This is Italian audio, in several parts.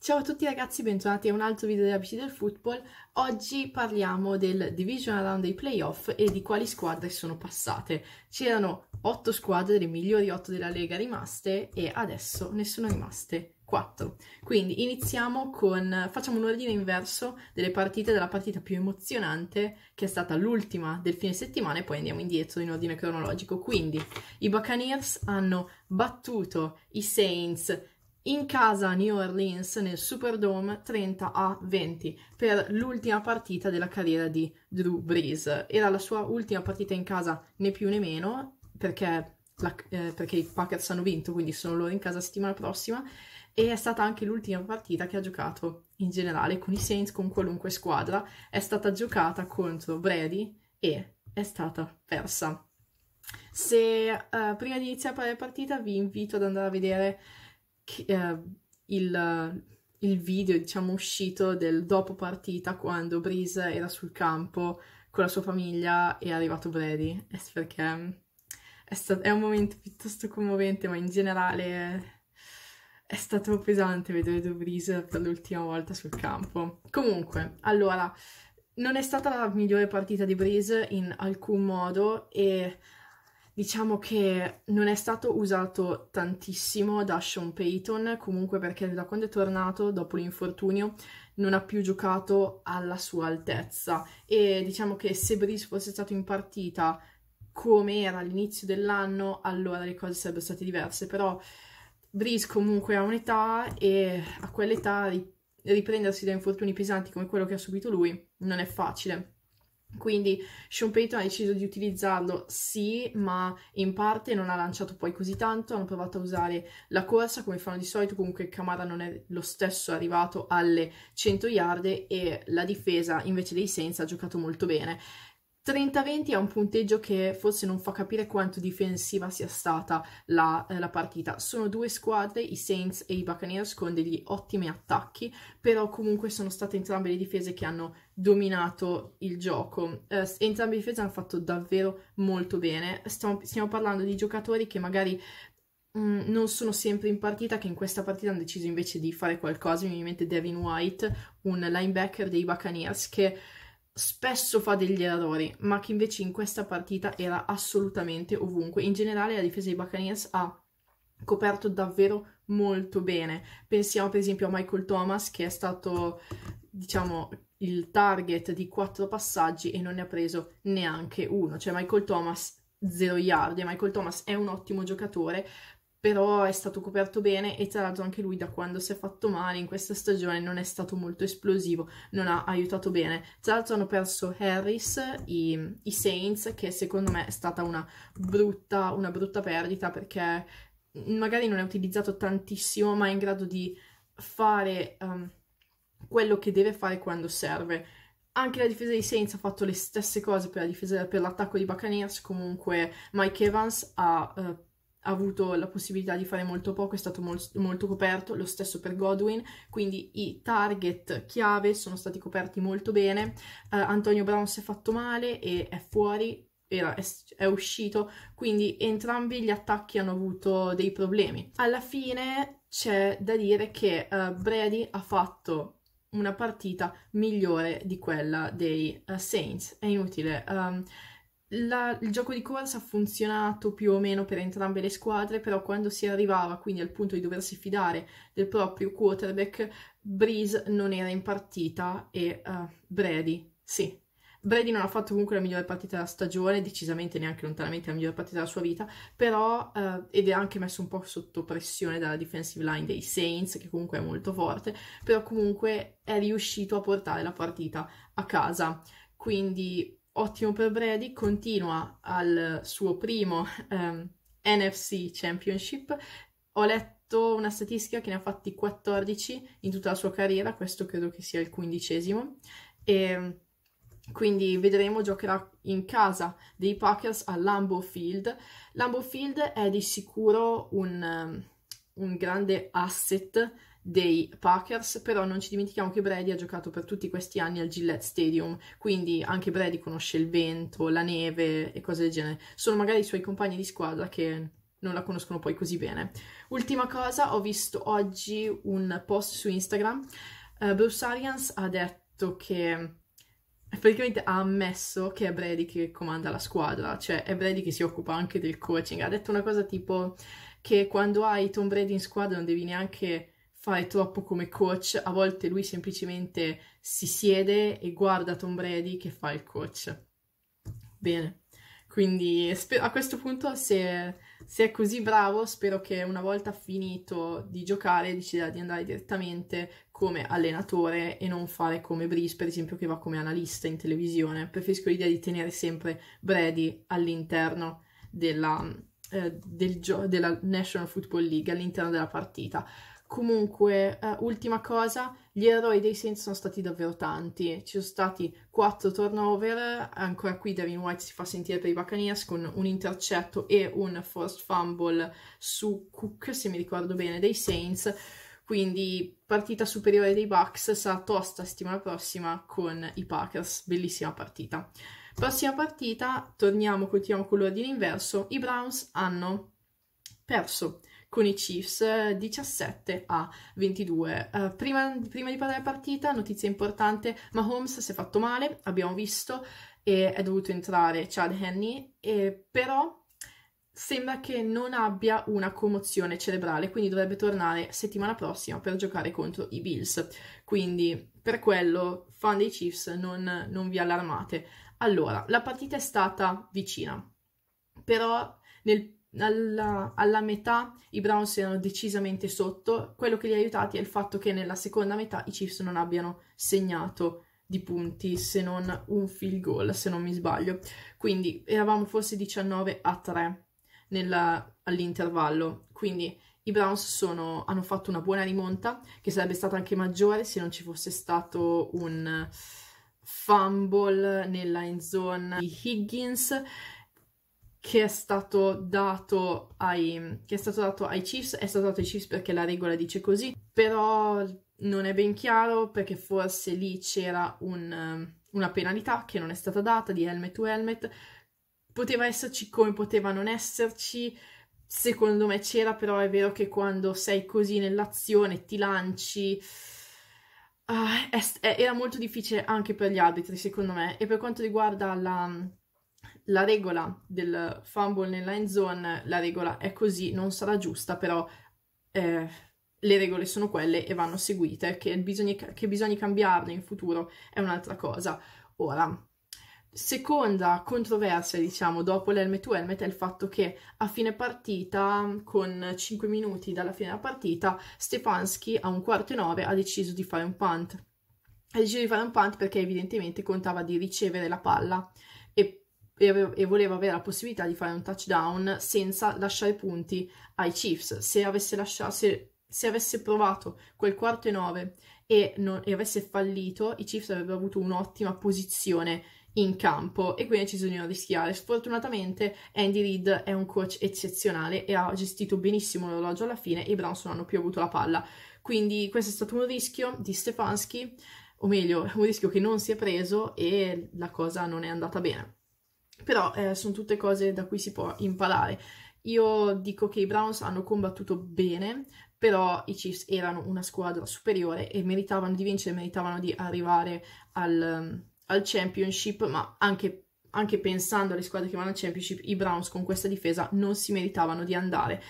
Ciao a tutti ragazzi, bentornati a un altro video di ABC del football. Oggi parliamo del Division round dei playoff e di quali squadre sono passate. C'erano 8 squadre, le migliori 8 della Lega rimaste e adesso ne sono rimaste 4. Quindi iniziamo con, facciamo un ordine inverso delle partite, della partita più emozionante che è stata l'ultima del fine settimana e poi andiamo indietro in ordine cronologico. Quindi i Buccaneers hanno battuto i Saints in casa a New Orleans nel Superdome 30 a 20 per l'ultima partita della carriera di Drew Brees. Era la sua ultima partita in casa, né più né meno, perché, la, eh, perché i Packers hanno vinto, quindi sono loro in casa settimana prossima. E è stata anche l'ultima partita che ha giocato in generale con i Saints, con qualunque squadra. È stata giocata contro Brady e è stata persa. Se eh, prima di iniziare la partita vi invito ad andare a vedere che, eh, il, il, video, diciamo, uscito del dopo partita quando Breeze era sul campo con la sua famiglia e è arrivato Brady. Mm, è perché è, stato, è un momento piuttosto commovente, ma in generale è stato pesante vedere De Breeze per l'ultima volta sul campo. Comunque, allora, non è stata la migliore partita di Breeze in alcun modo e Diciamo che non è stato usato tantissimo da Sean Payton, comunque perché da quando è tornato, dopo l'infortunio, non ha più giocato alla sua altezza. E diciamo che se Brice fosse stato in partita come era all'inizio dell'anno, allora le cose sarebbero state diverse. Però Brice comunque ha un'età e a quell'età riprendersi da infortuni pesanti come quello che ha subito lui non è facile. Quindi Sean Payton ha deciso di utilizzarlo, sì, ma in parte non ha lanciato poi così tanto, hanno provato a usare la corsa come fanno di solito, comunque Camara non è lo stesso arrivato alle 100 yard e la difesa invece dei Saints ha giocato molto bene. 30-20 è un punteggio che forse non fa capire quanto difensiva sia stata la, eh, la, partita. Sono due squadre, i Saints e i Buccaneers, con degli ottimi attacchi, però comunque sono state entrambe le difese che hanno dominato il gioco. Eh, entrambe le difese hanno fatto davvero molto bene. Stiamo, stiamo parlando di giocatori che magari mm, non sono sempre in partita, che in questa partita hanno deciso invece di fare qualcosa. Mi viene in mente Devin White, un linebacker dei Buccaneers che spesso fa degli errori, ma che invece in questa partita era assolutamente ovunque. In generale la difesa dei Buccaneers ha coperto davvero molto bene. Pensiamo per esempio a Michael Thomas che è stato diciamo il target di quattro passaggi e non ne ha preso neanche uno, cioè Michael Thomas zero yard. e Michael Thomas è un ottimo giocatore, però è stato coperto bene e tra l'altro anche lui da quando si è fatto male in questa stagione non è stato molto esplosivo, non ha aiutato bene. Tra l'altro hanno perso Harris, i, i Saints, che secondo me è stata una brutta, una brutta perdita perché magari non è utilizzato tantissimo ma è in grado di fare um, quello che deve fare quando serve. Anche la difesa di Saints ha fatto le stesse cose per, l'attacco di Buccaneers, comunque Mike Evans ha... Uh, ha avuto la possibilità di fare molto poco, è stato mol- molto coperto, lo stesso per Godwin, quindi i target chiave sono stati coperti molto bene, uh, Antonio Brown si è fatto male e è fuori, era, è, è, uscito, quindi entrambi gli attacchi hanno avuto dei problemi. Alla fine c'è da dire che uh, Brady ha fatto una partita migliore di quella dei uh, Saints, è inutile. Um, la, il gioco di corsa ha funzionato più o meno per entrambe le squadre, però quando si arrivava quindi al punto di doversi fidare del proprio quarterback, Breeze non era in partita e uh, Brady sì. Brady non ha fatto comunque la migliore partita della stagione, decisamente neanche lontanamente la migliore partita della sua vita, però uh, ed è anche messo un po' sotto pressione dalla defensive line dei Saints, che comunque è molto forte, però comunque è riuscito a portare la partita a casa. Quindi ottimo per Brady, continua al suo primo ehm, NFC Championship. Ho letto una statistica che ne ha fatti 14 in tutta la sua carriera, questo credo che sia il quindicesimo. E ehm, quindi vedremo, giocherà in casa dei Packers a Lambeau Field. Lambeau Field è di sicuro un, ehm, un grande asset dei Packers, però non ci dimentichiamo che Brady ha giocato per tutti questi anni al Gillette Stadium, quindi anche Brady conosce il vento, la neve e cose del genere. Sono magari i suoi compagni di squadra che non la conoscono poi così bene. Ultima cosa, ho visto oggi un post su Instagram, uh, Bruce Arians ha detto che praticamente ha ammesso che è Brady che comanda la squadra, cioè è Brady che si occupa anche del coaching. Ha detto una cosa tipo che quando hai Tom Brady in squadra non devi neanche fai troppo come coach, a volte lui semplicemente si siede e guarda Tom Brady che fa il coach. Bene, quindi a questo punto se, se è così bravo spero che una volta finito di giocare decida di andare direttamente come allenatore e non fare come Brice per esempio che va come analista in televisione. Preferisco l'idea di tenere sempre Brady all'interno della, eh, del gio- della National Football League all'interno della partita. Comunque, eh, ultima cosa, gli errori dei Saints sono stati davvero tanti. Ci sono stati 4 turnover, ancora qui Devin White si fa sentire per i Buccaneers con un intercetto e un forced fumble su Cook, se mi ricordo bene, dei Saints. Quindi partita superiore dei Bucks sarà tosta settimana prossima con i Packers. Bellissima partita. Prossima partita, torniamo, continuiamo con l'ordine inverso. I Browns hanno perso con i Chiefs 17 eh, a 22. Uh, eh, prima, prima, di parlare partita, notizia importante, Mahomes si è fatto male, abbiamo visto, e è dovuto entrare Chad Henney, e però sembra che non abbia una commozione cerebrale, quindi dovrebbe tornare settimana prossima per giocare contro i Bills. Quindi per quello, fan dei Chiefs, non, non vi allarmate. Allora, la partita è stata vicina, però nel alla, alla, metà i Browns erano decisamente sotto, quello che li ha aiutati è il fatto che nella seconda metà i Chiefs non abbiano segnato di punti se non un field goal, se non mi sbaglio. Quindi eravamo forse 19 a 3 nella, all'intervallo, quindi i Browns sono, hanno fatto una buona rimonta che sarebbe stata anche maggiore se non ci fosse stato un fumble nella end zone di Higgins che è stato dato ai, che è stato dato ai Chiefs, è stato dato ai Chiefs perché la regola dice così, però non è ben chiaro perché forse lì c'era un, una penalità che non è stata data di helmet to helmet, poteva esserci come poteva non esserci, secondo me c'era, però è vero che quando sei così nell'azione ti lanci... Uh, è, è, era molto difficile anche per gli arbitri, secondo me. E per quanto riguarda la, la regola del fumble nella end zone, la regola è così, non sarà giusta, però eh, le regole sono quelle e vanno seguite, che bisogna, che bisogna cambiarle in futuro è un'altra cosa. Ora, seconda controversia, diciamo, dopo l'helmet to helmet è il fatto che a fine partita, con 5 minuti dalla fine della partita, Stefanski a un quarto e 9 ha deciso di fare un punt. Ha deciso di fare un punt perché evidentemente contava di ricevere la palla e, avevo, e voleva avere la possibilità di fare un touchdown senza lasciare punti ai Chiefs. Se avesse, lasciato, se, se avesse provato quel quarto e nove e, non, e avesse fallito, i Chiefs avrebbero avuto un'ottima posizione in campo e quindi ha deciso di non rischiare. Sfortunatamente Andy Reid è un coach eccezionale e ha gestito benissimo l'orologio alla fine e i Browns non hanno più avuto la palla. Quindi questo è stato un rischio di Stefanski, o meglio, un rischio che non si è preso e la cosa non è andata bene però eh, sono tutte cose da cui si può imparare. Io dico che i Browns hanno combattuto bene, però i Chiefs erano una squadra superiore e meritavano di vincere, meritavano di arrivare al, al championship, ma anche anche pensando alle squadre che vanno al Championship, i Browns con questa difesa non si meritavano di andare.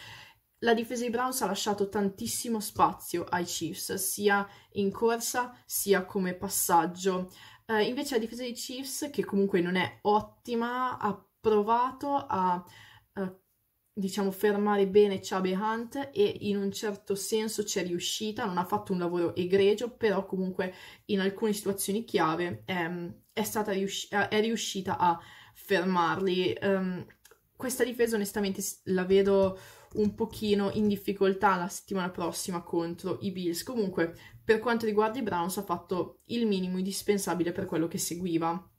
La difesa dei Browns ha lasciato tantissimo spazio ai Chiefs, sia in corsa sia come passaggio. Uh, invece la difesa dei Chiefs, che comunque non è ottima, ha provato a uh, diciamo fermare bene Chabe Hunt e in un certo senso c'è riuscita, non ha fatto un lavoro egregio, però comunque in alcune situazioni chiave ehm, è, stata riusci- eh, è riuscita a fermarli. Um, questa difesa onestamente la vedo un pochino in difficoltà la settimana prossima contro i Bills. Comunque, per quanto riguarda i Browns, ha fatto il minimo indispensabile per quello che seguiva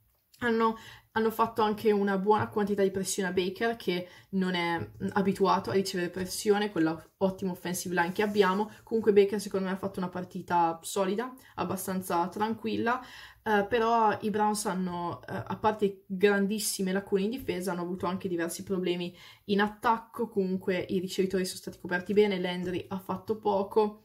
hanno hanno fatto anche una buona quantità di pressione a Baker che non è mm, abituato a ricevere pressione con l'ottimo offensive line che abbiamo. Comunque Baker secondo me ha fatto una partita solida, abbastanza tranquilla, eh, però i Browns hanno, eh, a parte grandissime lacune in difesa, hanno avuto anche diversi problemi in attacco. Comunque i ricevitori sono stati coperti bene, Landry ha fatto poco.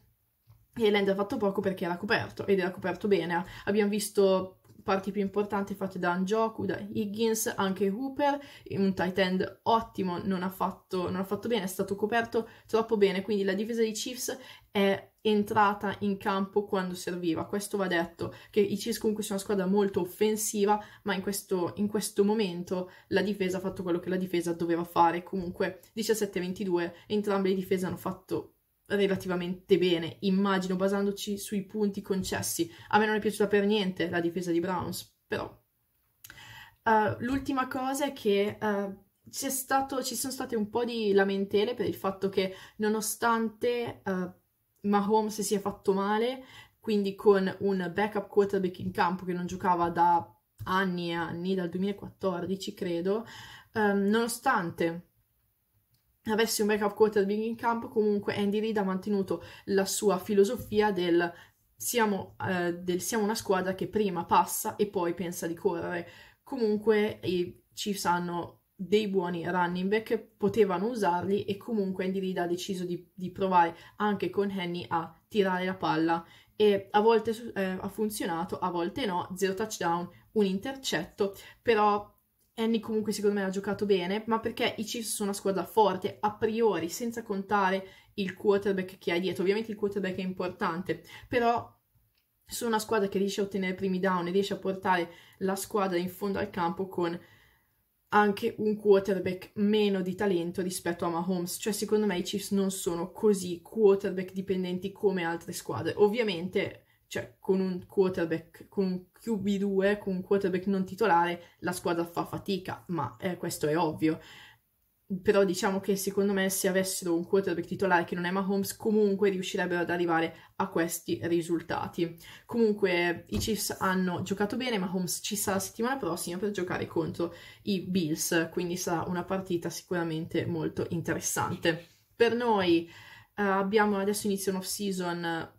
E Land ha fatto poco perché era coperto ed era coperto bene. Abbiamo visto parti più importanti fatte da Njoku, da Higgins, anche Hooper, un tight end ottimo, non ha, fatto, non ha fatto bene, è stato coperto troppo bene, quindi la difesa dei Chiefs è entrata in campo quando serviva, questo va detto, che i Chiefs comunque sono una squadra molto offensiva, ma in questo, in questo momento la difesa ha fatto quello che la difesa doveva fare, comunque 17-22, entrambe le difese hanno fatto relativamente bene, immagino, basandoci sui punti concessi. A me non è piaciuta per niente la difesa di Browns, però. Uh, l'ultima cosa è che uh, stato, ci sono state un po' di lamentele per il fatto che nonostante uh, Mahomes sia fatto male, quindi con un backup quarterback in campo che non giocava da anni e anni, dal 2014 credo, um, nonostante avessi un backup quarterback in campo, comunque Andy Reid ha mantenuto la sua filosofia del siamo, eh, del siamo, una squadra che prima passa e poi pensa di correre. Comunque i Chiefs hanno dei buoni running back, potevano usarli e comunque Andy Reid ha deciso di, di provare anche con Henny a tirare la palla e a volte eh, ha funzionato, a volte no, zero touchdown, un intercetto, però Annie comunque secondo me ha giocato bene, ma perché i Chiefs sono una squadra forte a priori, senza contare il quarterback che ha dietro. Ovviamente il quarterback è importante, però sono una squadra che riesce a ottenere primi down e riesce a portare la squadra in fondo al campo con anche un quarterback meno di talento rispetto a Mahomes. Cioè secondo me i Chiefs non sono così quarterback dipendenti come altre squadre. Ovviamente cioè con un quarterback, con un QB2, con un quarterback non titolare, la squadra fa fatica, ma eh, questo è ovvio. Però diciamo che secondo me se avessero un quarterback titolare che non è Mahomes, comunque riuscirebbero ad arrivare a questi risultati. Comunque i Chiefs hanno giocato bene, Mahomes ci sarà la settimana prossima per giocare contro i Bills, quindi sarà una partita sicuramente molto interessante. Per noi eh, abbiamo adesso inizio un off season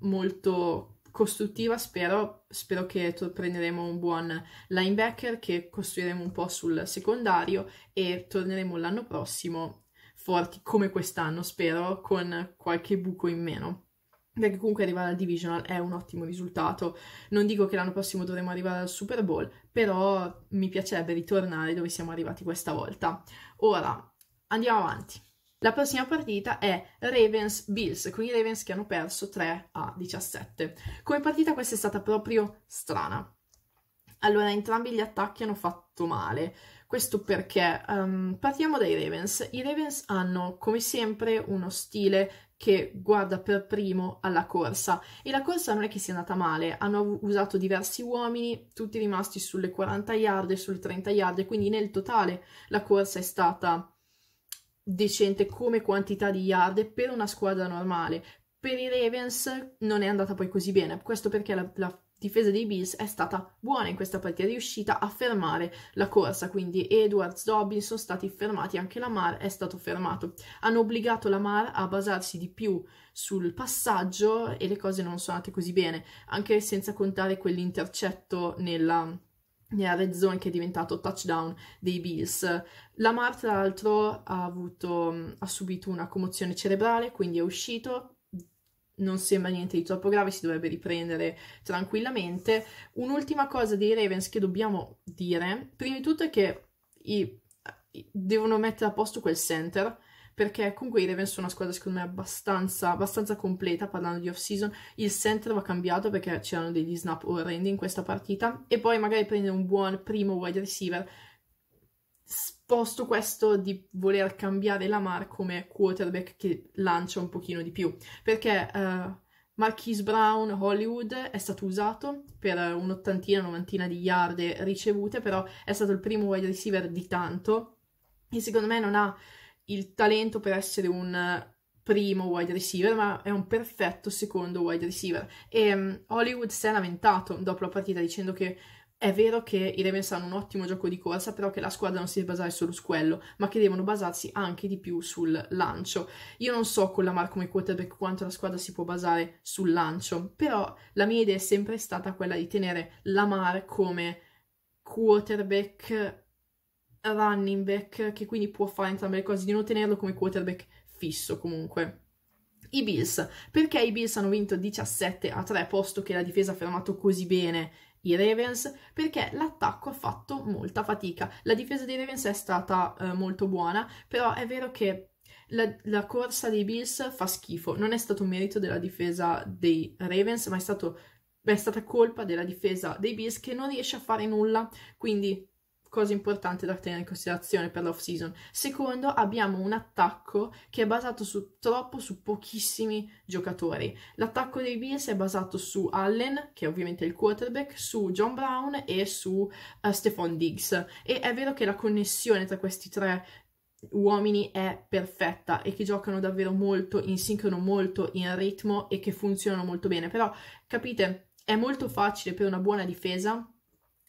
molto costruttiva, spero, spero che prenderemo un buon linebacker che costruiremo un po' sul secondario e torneremo l'anno prossimo forti come quest'anno, spero, con qualche buco in meno. Perché comunque arrivare al divisional è un ottimo risultato. Non dico che l'anno prossimo dovremo arrivare al Super Bowl, però mi piacerebbe ritornare dove siamo arrivati questa volta. Ora andiamo avanti. La prossima partita è Ravens-Bills, con i Ravens che hanno perso 3 a 17. Come partita questa è stata proprio strana. Allora, entrambi gli attacchi hanno fatto male. Questo perché um, partiamo dai Ravens. I Ravens hanno, come sempre, uno stile che guarda per primo alla corsa e la corsa non è che sia andata male, hanno usato diversi uomini, tutti rimasti sulle 40 yard e sulle 30 yard, quindi nel totale la corsa è stata decente come quantità di yard per una squadra normale. Per i Ravens non è andata poi così bene, questo perché la, la difesa dei Bills è stata buona in questa partita, è riuscita a fermare la corsa, quindi Edwards, Dobbins sono stati fermati, anche Lamar è stato fermato. Hanno obbligato Lamar a basarsi di più sul passaggio e le cose non sono andate così bene, anche senza contare quell'intercetto nella nella red zone che è diventato touchdown dei Bills. Lamar tra l'altro ha, avuto, mm, ha subito una commozione cerebrale, quindi è uscito, non sembra niente di troppo grave, si dovrebbe riprendere tranquillamente. Un'ultima cosa dei Ravens che dobbiamo dire, prima di tutto è che i, i, devono mettere a posto quel center, perché comunque i Ravens sono una squadra secondo me abbastanza, abbastanza completa parlando di off-season, il center va cambiato perché c'erano degli snap orrendi in questa partita e poi magari prendere un buon primo wide receiver Sposto questo di voler cambiare Lamar come quarterback che lancia un pochino di più perché uh, Marquise Brown Hollywood è stato usato per un'ottantina, novantina di yard ricevute però è stato il primo wide receiver di tanto e secondo me non ha il talento per essere un eh, primo wide receiver, ma è un perfetto secondo wide receiver. E um, Hollywood si è lamentato dopo la partita dicendo che è vero che i Ravens hanno un ottimo gioco di corsa, però che la squadra non si deve basare solo su quello, ma che devono basarsi anche di più sul lancio. Io non so con la Mar come quarterback quanto la squadra si può basare sul lancio, però la mia idea è sempre stata quella di tenere la Mar come quarterback running back che quindi può fare entrambe le cose, di non tenerlo come quarterback fisso comunque. I Bills, perché i Bills hanno vinto 17 a 3 posto che la difesa ha fermato così bene i Ravens? Perché l'attacco ha fatto molta fatica. La difesa dei Ravens è stata eh, molto buona, però è vero che la, la, corsa dei Bills fa schifo. Non è stato merito della difesa dei Ravens, ma è, stato, è stata colpa della difesa dei Bills che non riesce a fare nulla. Quindi cosa importante da tenere in considerazione per l'off season. Secondo, abbiamo un attacco che è basato su troppo su pochissimi giocatori. L'attacco dei Bills è basato su Allen, che è ovviamente il quarterback, su John Brown e su uh, Stephon Diggs. E è vero che la connessione tra questi tre uomini è perfetta e che giocano davvero molto in sincrono, molto in ritmo e che funzionano molto bene, però capite, è molto facile per una buona difesa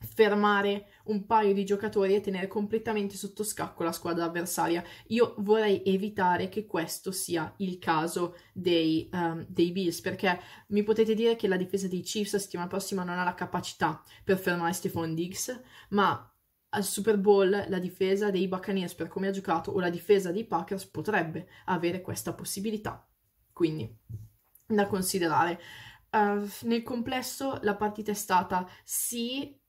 fermare un paio di giocatori e tenere completamente sotto scacco la squadra avversaria. Io vorrei evitare che questo sia il caso dei, um, dei Bills, perché mi potete dire che la difesa dei Chiefs la settimana prossima non ha la capacità per fermare Stephon Diggs, ma al Super Bowl la difesa dei Buccaneers per come ha giocato o la difesa dei Packers potrebbe avere questa possibilità. Quindi da considerare. Uh, nel complesso la partita è stata sì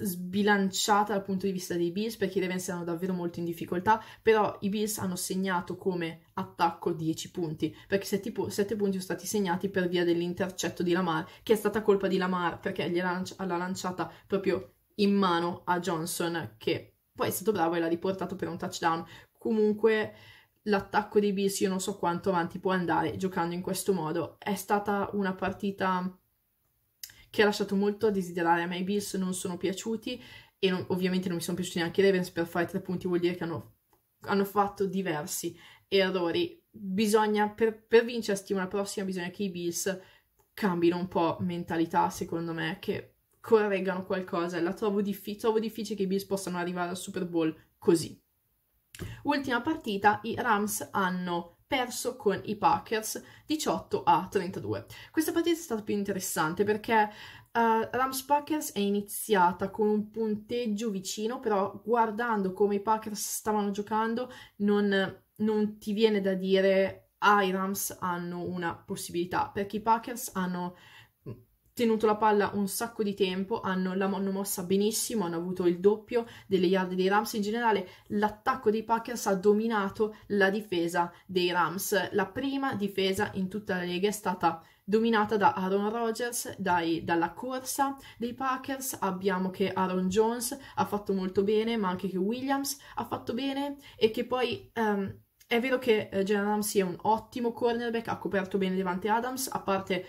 sbilanciata dal punto di vista dei Bills perché i Ravens erano davvero molto in difficoltà però i Bills hanno segnato come attacco 10 punti perché 7, 7 punti sono stati segnati per via dell'intercetto di Lamar che è stata colpa di Lamar perché lancia- l'ha lanciata proprio in mano a Johnson che poi è stato bravo e l'ha riportato per un touchdown comunque l'attacco dei Bills io non so quanto avanti può andare giocando in questo modo è stata una partita che ha lasciato molto a desiderare. A me i Bills non sono piaciuti e non, ovviamente non mi sono piaciuti neanche i Ravens per fare tre punti vuol dire che hanno, hanno fatto diversi errori. Bisogna, per, per vincere la settimana prossima bisogna che i Bills cambino un po' mentalità, secondo me, che correggano qualcosa. La trovo, diffi- trovo difficile che i Bills possano arrivare al Super Bowl così. Ultima partita, i Rams hanno perso con i Packers 18 a 32. Questa partita è stata più interessante perché uh, Rams Packers è iniziata con un punteggio vicino, però guardando come i Packers stavano giocando non, non ti viene da dire ah i Rams hanno una possibilità perché i Packers hanno tenuto la palla un sacco di tempo, hanno, l'hanno mossa benissimo, hanno avuto il doppio delle yard dei Rams. In generale l'attacco dei Packers ha dominato la difesa dei Rams. La prima difesa in tutta la lega è stata dominata da Aaron Rodgers, dai, dalla corsa dei Packers, abbiamo che Aaron Jones ha fatto molto bene, ma anche che Williams ha fatto bene e che poi... Um, è vero che eh, Jalen Adams è un ottimo cornerback, ha coperto bene Levante Adams, a parte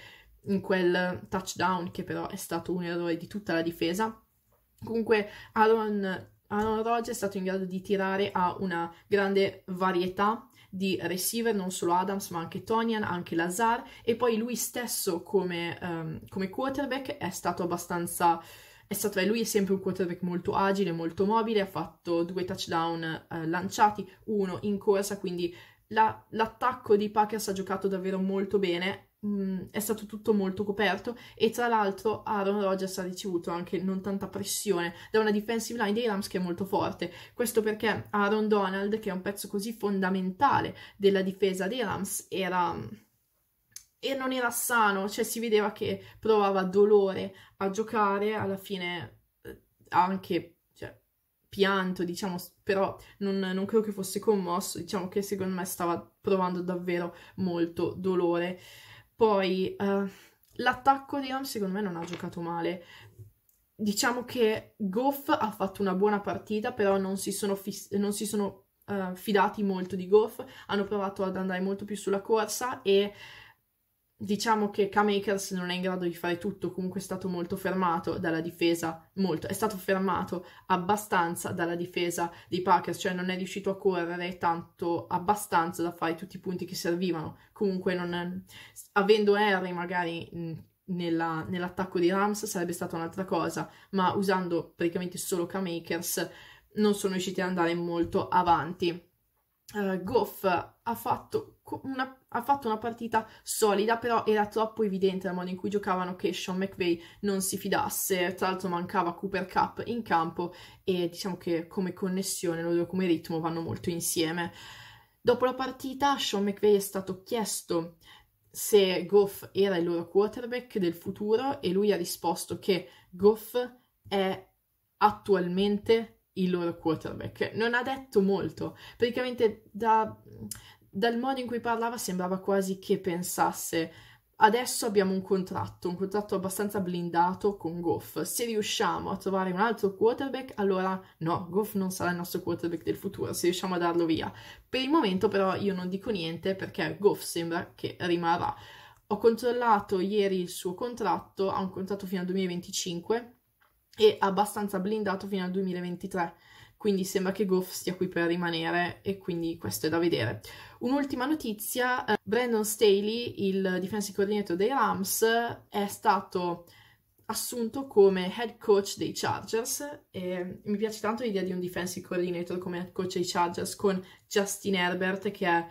in quel touchdown che però è stato un errore di tutta la difesa. Comunque Aaron, Aaron Rodgers è stato in grado di tirare a una grande varietà di receiver, non solo Adams ma anche Tonian, anche Lazar e poi lui stesso come, um, come quarterback è stato abbastanza... È stato, lui è sempre un quarterback molto agile, molto mobile, ha fatto due touchdown eh, lanciati, uno in corsa, quindi la, l'attacco di Packers ha giocato davvero molto bene mh, mm, è stato tutto molto coperto e tra l'altro Aaron Rodgers ha ricevuto anche non tanta pressione da una defensive line dei Rams che è molto forte. Questo perché Aaron Donald, che è un pezzo così fondamentale della difesa dei Rams, era e non era sano, cioè si vedeva che provava dolore a giocare, alla fine eh, anche cioè, pianto, diciamo, però non, non, credo che fosse commosso, diciamo che secondo me stava provando davvero molto dolore. Poi uh, l'attacco di Ram secondo me non ha giocato male. Diciamo che Goff ha fatto una buona partita, però non si sono, fiss- non si sono uh, fidati molto di Goff, hanno provato ad andare molto più sulla corsa e diciamo che K-Makers non è in grado di fare tutto, comunque è stato molto fermato dalla difesa, molto, è stato fermato abbastanza dalla difesa dei Packers, cioè non è riuscito a correre tanto abbastanza da fare tutti i punti che servivano, comunque non, avendo Harry magari nella, nell'attacco di Rams sarebbe stata un'altra cosa, ma usando praticamente solo K-Makers non sono riusciti ad andare molto avanti. Uh, Goff ha fatto una ha fatto una partita solida, però era troppo evidente dal modo in cui giocavano che Sean McVay non si fidasse, tra l'altro mancava Cooper Cup in campo e diciamo che come connessione, loro come ritmo vanno molto insieme. Dopo la partita Sean McVay è stato chiesto se Goff era il loro quarterback del futuro e lui ha risposto che Goff è attualmente il loro quarterback. Non ha detto molto, praticamente da, dal modo in cui parlava sembrava quasi che pensasse adesso abbiamo un contratto, un contratto abbastanza blindato con Goff. Se riusciamo a trovare un altro quarterback, allora no, Goff non sarà il nostro quarterback del futuro, se riusciamo a darlo via. Per il momento però io non dico niente perché Goff sembra che rimarrà. Ho controllato ieri il suo contratto, ha un contratto fino al 2025 e abbastanza blindato fino al 2023 quindi sembra che Goff stia qui per rimanere e quindi questo è da vedere. Un'ultima notizia, eh, Brandon Staley, il defensive coordinator dei Rams, è stato assunto come head coach dei Chargers e mi piace tanto l'idea di un defensive coordinator come head coach dei Chargers con Justin Herbert che è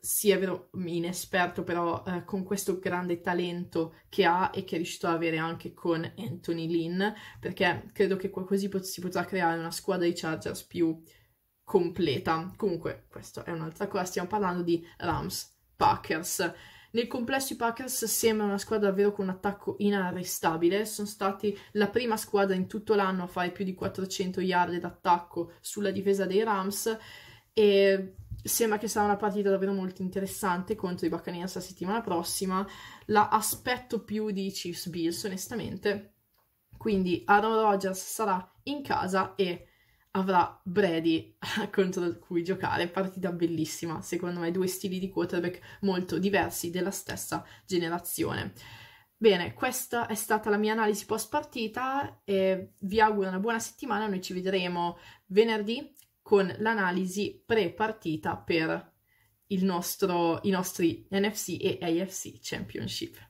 sì è vero inesperto però eh, con questo grande talento che ha e che è riuscito ad avere anche con Anthony Lynn perché credo che così pot- si potrà creare una squadra di Chargers più completa comunque questa è un'altra cosa stiamo parlando di Rams Packers nel complesso i Packers sembrano una squadra davvero con un attacco inarrestabile, sono stati la prima squadra in tutto l'anno a fare più di 400 yard d'attacco sulla difesa dei Rams e sembra che sarà una partita davvero molto interessante contro i Buccaneers la settimana prossima. La aspetto più di Chiefs Bills, onestamente. Quindi Aaron Rodgers sarà in casa e avrà Brady contro cui giocare. Partita bellissima, secondo me, due stili di quarterback molto diversi della stessa generazione. Bene, questa è stata la mia analisi post partita e vi auguro una buona settimana. Noi ci vedremo venerdì con l'analisi pre-partita per nostro, i nostri NFC e AFC Championship.